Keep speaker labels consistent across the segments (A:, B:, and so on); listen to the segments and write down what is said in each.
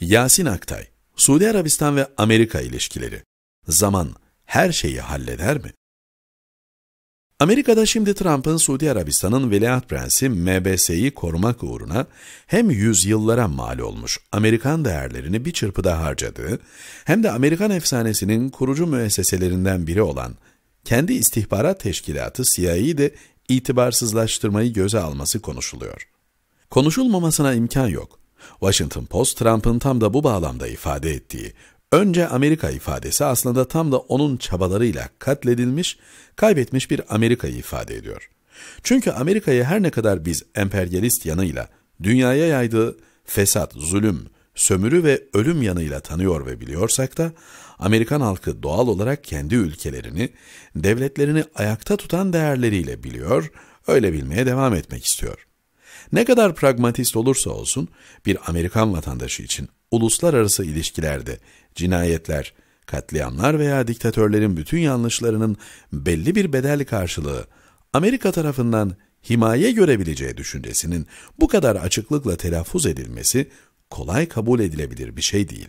A: Yasin Aktay, Suudi Arabistan ve Amerika ilişkileri. Zaman her şeyi halleder mi? Amerika'da şimdi Trump'ın Suudi Arabistan'ın veliaht prensi MBS'yi korumak uğruna hem yüzyıllara mal olmuş Amerikan değerlerini bir çırpıda harcadığı hem de Amerikan efsanesinin kurucu müesseselerinden biri olan kendi istihbarat teşkilatı CIA'yı de itibarsızlaştırmayı göze alması konuşuluyor. Konuşulmamasına imkan yok. Washington Post, Trump'ın tam da bu bağlamda ifade ettiği önce Amerika ifadesi aslında tam da onun çabalarıyla katledilmiş, kaybetmiş bir Amerika'yı ifade ediyor. Çünkü Amerika'yı her ne kadar biz emperyalist yanıyla dünyaya yaydığı fesat, zulüm, sömürü ve ölüm yanıyla tanıyor ve biliyorsak da Amerikan halkı doğal olarak kendi ülkelerini, devletlerini ayakta tutan değerleriyle biliyor, öyle bilmeye devam etmek istiyor. Ne kadar pragmatist olursa olsun bir Amerikan vatandaşı için uluslararası ilişkilerde cinayetler, katliamlar veya diktatörlerin bütün yanlışlarının belli bir bedel karşılığı Amerika tarafından himaye görebileceği düşüncesinin bu kadar açıklıkla telaffuz edilmesi kolay kabul edilebilir bir şey değil.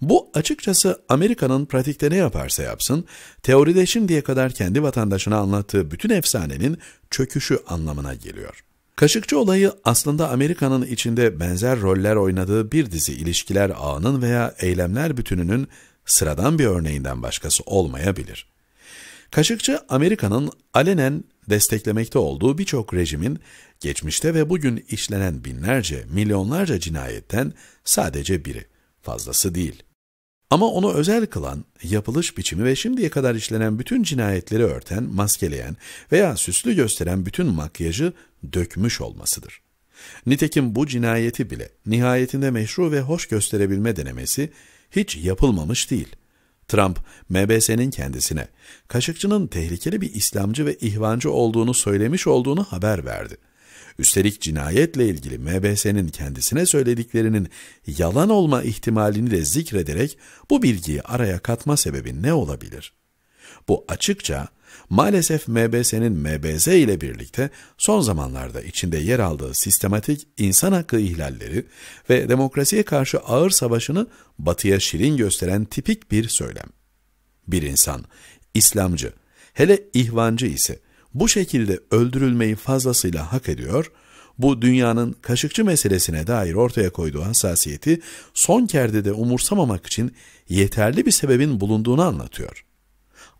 A: Bu açıkçası Amerika'nın pratikte ne yaparsa yapsın, teoride şimdiye kadar kendi vatandaşına anlattığı bütün efsanenin çöküşü anlamına geliyor. Kaşıkçı olayı aslında Amerika'nın içinde benzer roller oynadığı bir dizi ilişkiler ağının veya eylemler bütününün sıradan bir örneğinden başkası olmayabilir. Kaşıkçı, Amerika'nın alenen desteklemekte olduğu birçok rejimin geçmişte ve bugün işlenen binlerce, milyonlarca cinayetten sadece biri, fazlası değil.'' Ama onu özel kılan, yapılış biçimi ve şimdiye kadar işlenen bütün cinayetleri örten, maskeleyen veya süslü gösteren bütün makyajı dökmüş olmasıdır. Nitekim bu cinayeti bile nihayetinde meşru ve hoş gösterebilme denemesi hiç yapılmamış değil. Trump, MBS'nin kendisine Kaşıkçı'nın tehlikeli bir İslamcı ve ihvancı olduğunu söylemiş olduğunu haber verdi. Üstelik cinayetle ilgili MBS'nin kendisine söylediklerinin yalan olma ihtimalini de zikrederek bu bilgiyi araya katma sebebi ne olabilir? Bu açıkça maalesef MBS'nin MBZ ile birlikte son zamanlarda içinde yer aldığı sistematik insan hakkı ihlalleri ve demokrasiye karşı ağır savaşını batıya şirin gösteren tipik bir söylem. Bir insan, İslamcı, hele ihvancı ise bu şekilde öldürülmeyi fazlasıyla hak ediyor, bu dünyanın kaşıkçı meselesine dair ortaya koyduğu hassasiyeti son kerde de umursamamak için yeterli bir sebebin bulunduğunu anlatıyor.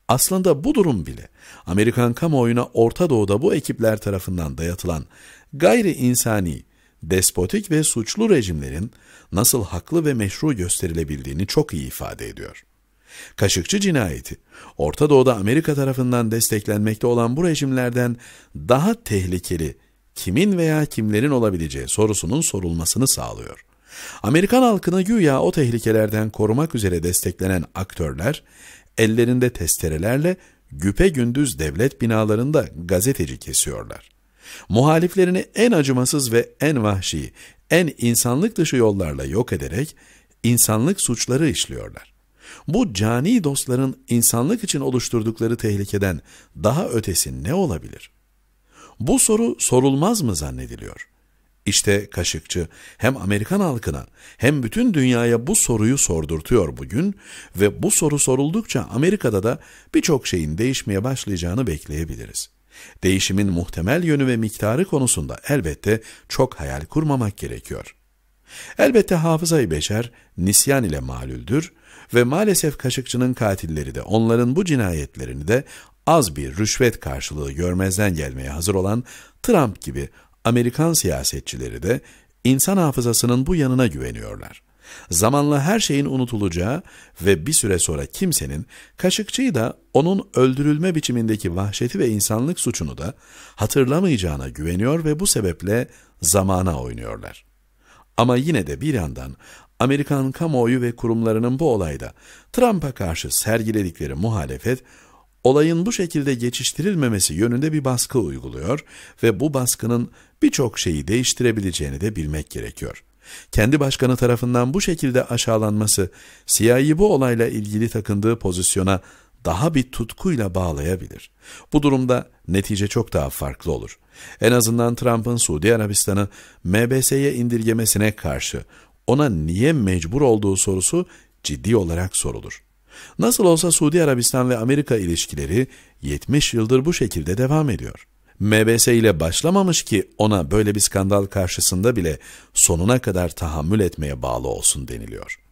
A: Aslında bu durum bile Amerikan kamuoyuna Orta Doğu'da bu ekipler tarafından dayatılan gayri insani, despotik ve suçlu rejimlerin nasıl haklı ve meşru gösterilebildiğini çok iyi ifade ediyor. Kaşıkçı cinayeti, Orta Doğu'da Amerika tarafından desteklenmekte olan bu rejimlerden daha tehlikeli kimin veya kimlerin olabileceği sorusunun sorulmasını sağlıyor. Amerikan halkını güya o tehlikelerden korumak üzere desteklenen aktörler, ellerinde testerelerle güpe gündüz devlet binalarında gazeteci kesiyorlar. Muhaliflerini en acımasız ve en vahşi, en insanlık dışı yollarla yok ederek insanlık suçları işliyorlar. Bu cani dostların insanlık için oluşturdukları tehlikeden daha ötesi ne olabilir? Bu soru sorulmaz mı zannediliyor? İşte Kaşıkçı hem Amerikan halkına hem bütün dünyaya bu soruyu sordurtuyor bugün ve bu soru soruldukça Amerika'da da birçok şeyin değişmeye başlayacağını bekleyebiliriz. Değişimin muhtemel yönü ve miktarı konusunda elbette çok hayal kurmamak gerekiyor. Elbette hafızayı beşer nisyan ile malüldür ve maalesef Kaşıkçı'nın katilleri de onların bu cinayetlerini de az bir rüşvet karşılığı görmezden gelmeye hazır olan Trump gibi Amerikan siyasetçileri de insan hafızasının bu yanına güveniyorlar. Zamanla her şeyin unutulacağı ve bir süre sonra kimsenin Kaşıkçı'yı da onun öldürülme biçimindeki vahşeti ve insanlık suçunu da hatırlamayacağına güveniyor ve bu sebeple zamana oynuyorlar.'' Ama yine de bir yandan Amerikan kamuoyu ve kurumlarının bu olayda Trump'a karşı sergiledikleri muhalefet, olayın bu şekilde geçiştirilmemesi yönünde bir baskı uyguluyor ve bu baskının birçok şeyi değiştirebileceğini de bilmek gerekiyor. Kendi başkanı tarafından bu şekilde aşağılanması, siyahi bu olayla ilgili takındığı pozisyona daha bir tutkuyla bağlayabilir. Bu durumda netice çok daha farklı olur. En azından Trump'ın Suudi Arabistan'ı MBS'ye indirgemesine karşı ona niye mecbur olduğu sorusu ciddi olarak sorulur. Nasıl olsa Suudi Arabistan ve Amerika ilişkileri 70 yıldır bu şekilde devam ediyor. MBS ile başlamamış ki ona böyle bir skandal karşısında bile sonuna kadar tahammül etmeye bağlı olsun deniliyor.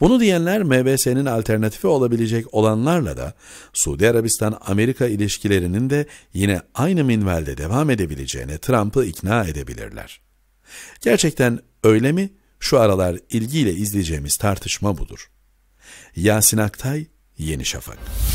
A: Bunu diyenler MBS'nin alternatifi olabilecek olanlarla da Suudi Arabistan-Amerika ilişkilerinin de yine aynı minvalde devam edebileceğine Trump'ı ikna edebilirler. Gerçekten öyle mi? Şu aralar ilgiyle izleyeceğimiz tartışma budur. Yasin Aktay, Yeni Şafak.